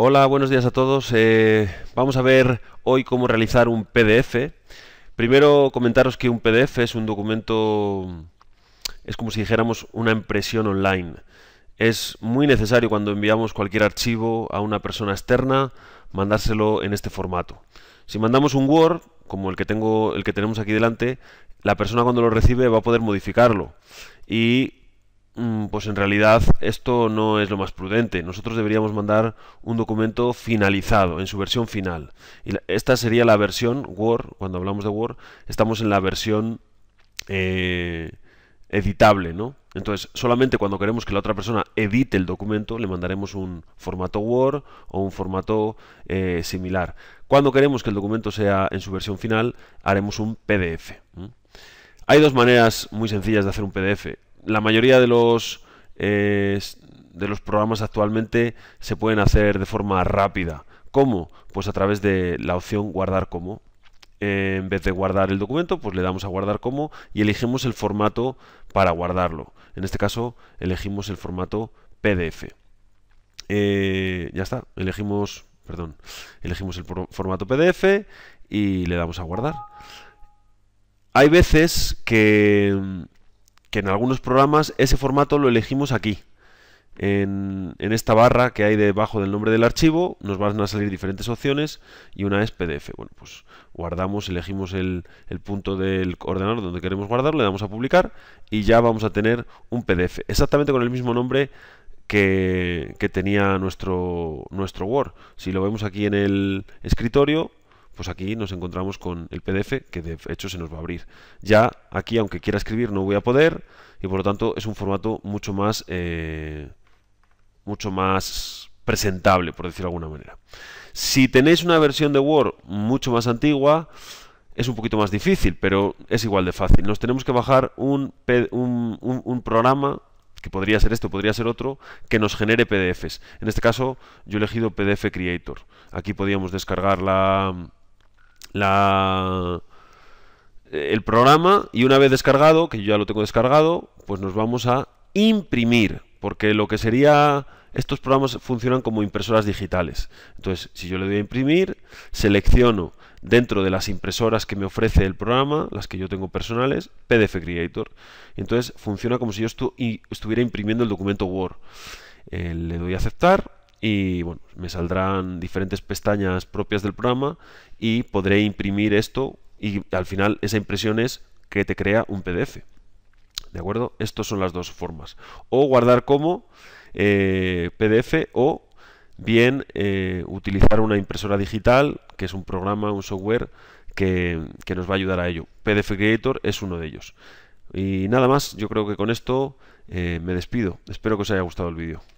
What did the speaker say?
Hola, buenos días a todos. Eh, vamos a ver hoy cómo realizar un PDF. Primero comentaros que un PDF es un documento, es como si dijéramos una impresión online. Es muy necesario cuando enviamos cualquier archivo a una persona externa mandárselo en este formato. Si mandamos un Word, como el que tengo, el que tenemos aquí delante, la persona cuando lo recibe va a poder modificarlo y Mm, pues en realidad esto no es lo más prudente. Nosotros deberíamos mandar un documento finalizado, en su versión final. Y esta sería la versión Word, cuando hablamos de Word, estamos en la versión eh, editable, ¿no? Entonces, solamente cuando queremos que la otra persona edite el documento, le mandaremos un formato Word o un formato eh, similar. Cuando queremos que el documento sea en su versión final, haremos un PDF. Hay dos maneras muy sencillas de hacer un PDF la mayoría de los, eh, de los programas actualmente se pueden hacer de forma rápida. ¿Cómo? Pues a través de la opción guardar como. en vez de guardar el documento, pues le damos a guardar como y elegimos el formato para guardarlo. En este caso, elegimos el formato PDF. Eh, ya está, elegimos, perdón, elegimos el formato PDF y le damos a guardar. Hay veces que en algunos programas ese formato lo elegimos aquí. En, esta barra que hay debajo del nombre del archivo nos van a salir diferentes opciones y una es PDF. Bueno, pues guardamos, elegimos el, punto del ordenador donde queremos guardar, le damos a publicar y ya vamos a tener un PDF exactamente con el mismo nombre que, tenía nuestro, nuestro Word. Si lo vemos aquí en el escritorio, pues aquí nos encontramos con el PDF que de hecho se nos va a abrir. Ya aquí, aunque quiera escribir, no voy a poder y por lo tanto es un formato mucho más, eh, mucho más presentable, por decirlo de alguna manera. Si tenéis una versión de Word mucho más antigua, es un poquito más difícil, pero es igual de fácil. Nos tenemos que bajar un, programa que podría ser esto, podría ser otro, que nos genere PDFs. En este caso, yo he elegido PDF Creator. Aquí podíamos descargar la, la, el programa y una vez descargado, que yo ya lo tengo descargado, pues nos vamos a imprimir, porque lo que sería estos programas funcionan como impresoras digitales. Entonces, si yo le doy a imprimir, selecciono dentro de las impresoras que me ofrece el programa, las que yo tengo personales, PDF Creator. Entonces, funciona como si yo estuviera imprimiendo el documento Word. Eh, le doy a aceptar y bueno, me saldrán diferentes pestañas propias del programa y podré imprimir esto y al final esa impresión es que te crea un PDF. ¿De acuerdo? Estas son las dos formas. O guardar como eh, PDF o bien eh, utilizar una impresora digital, que es un programa, un software que, nos va a ayudar a ello. PDF Creator es uno de ellos. Y nada más, yo creo que con esto eh, me despido. Espero que os haya gustado el vídeo.